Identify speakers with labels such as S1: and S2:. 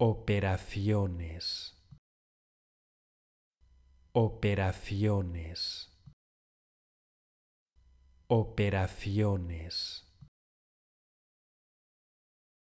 S1: operaciones, operaciones, operaciones.